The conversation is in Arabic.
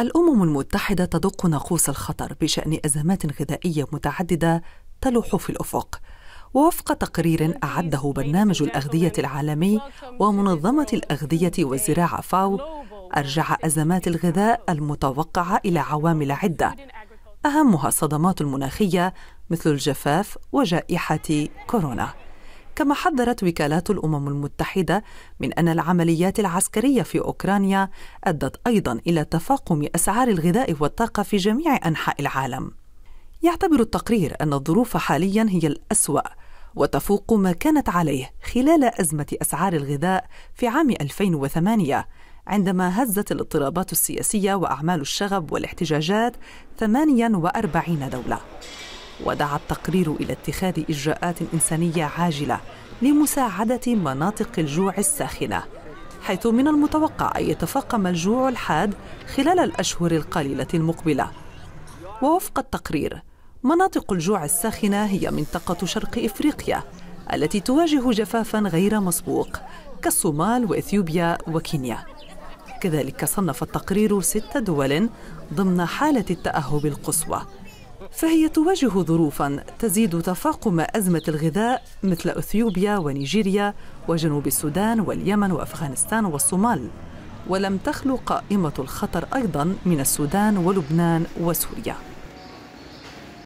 الامم المتحده تدق ناقوس الخطر بشان ازمات غذائيه متعدده تلوح في الافق ووفق تقرير اعده برنامج الاغذيه العالمي ومنظمه الاغذيه والزراعه فاو ارجع ازمات الغذاء المتوقعه الى عوامل عده اهمها الصدمات المناخيه مثل الجفاف وجائحه كورونا كما حذرت وكالات الامم المتحده من ان العمليات العسكريه في اوكرانيا ادت ايضا الى تفاقم اسعار الغذاء والطاقه في جميع انحاء العالم يعتبر التقرير ان الظروف حاليا هي الاسوا وتفوق ما كانت عليه خلال ازمه اسعار الغذاء في عام 2008 عندما هزت الاضطرابات السياسيه واعمال الشغب والاحتجاجات 48 دوله ودعا التقرير إلى اتخاذ إجراءات إنسانية عاجلة لمساعدة مناطق الجوع الساخنة حيث من المتوقع أن يتفاقم الجوع الحاد خلال الأشهر القليلة المقبلة ووفق التقرير مناطق الجوع الساخنة هي منطقة شرق إفريقيا التي تواجه جفافا غير مسبوق كالصومال وإثيوبيا وكينيا كذلك صنف التقرير ست دول ضمن حالة التأهب القصوى فهي تواجه ظروفا تزيد تفاقم أزمة الغذاء مثل أثيوبيا ونيجيريا وجنوب السودان واليمن وأفغانستان والصومال ولم تخلو قائمة الخطر أيضا من السودان ولبنان وسوريا